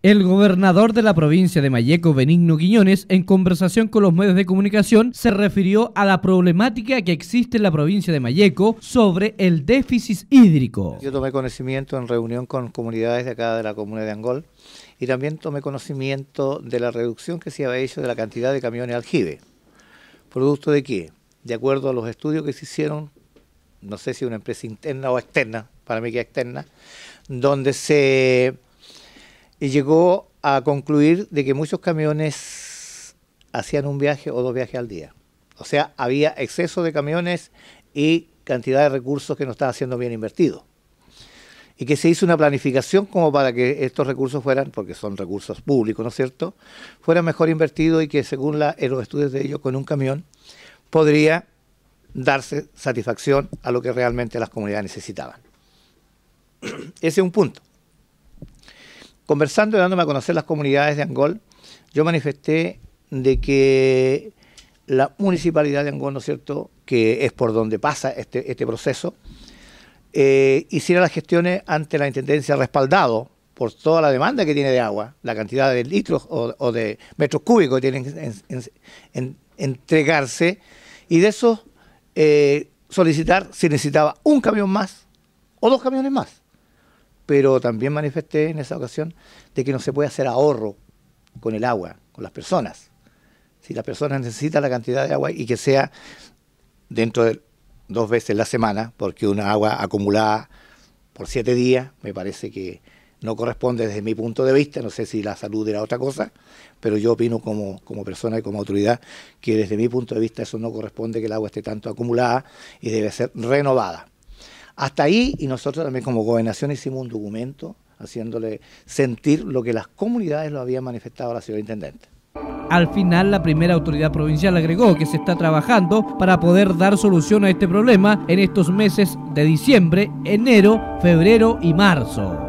El gobernador de la provincia de Mayeco, Benigno Quiñones, en conversación con los medios de comunicación, se refirió a la problemática que existe en la provincia de Mayeco sobre el déficit hídrico. Yo tomé conocimiento en reunión con comunidades de acá de la comuna de Angol y también tomé conocimiento de la reducción que se había hecho de la cantidad de camiones aljibe. ¿Producto de qué? De acuerdo a los estudios que se hicieron, no sé si una empresa interna o externa, para mí que externa, donde se y llegó a concluir de que muchos camiones hacían un viaje o dos viajes al día. O sea, había exceso de camiones y cantidad de recursos que no estaba siendo bien invertidos. Y que se hizo una planificación como para que estos recursos fueran, porque son recursos públicos, ¿no es cierto?, fueran mejor invertidos y que según los estudios de ellos, con un camión podría darse satisfacción a lo que realmente las comunidades necesitaban. Ese es un punto. Conversando y dándome a conocer las comunidades de Angol, yo manifesté de que la municipalidad de Angol, ¿no es cierto?, que es por donde pasa este, este proceso, eh, hiciera las gestiones ante la Intendencia respaldado por toda la demanda que tiene de agua, la cantidad de litros o, de metros cúbicos que tienen que entregarse, y de eso eh, solicitar si necesitaba un camión más o dos camiones más pero también manifesté en esa ocasión de que no se puede hacer ahorro con el agua, con las personas. Si las personas necesitan la cantidad de agua y que sea dentro de dos veces la semana, porque una agua acumulada por siete días me parece que no corresponde desde mi punto de vista, no sé si la salud era otra cosa, pero yo opino como, como persona y como autoridad que desde mi punto de vista eso no corresponde que el agua esté tanto acumulada y debe ser renovada. Hasta ahí, y nosotros también como gobernación hicimos un documento haciéndole sentir lo que las comunidades lo habían manifestado a la ciudad intendente. Al final, la primera autoridad provincial agregó que se está trabajando para poder dar solución a este problema en estos meses de diciembre, enero, febrero y marzo.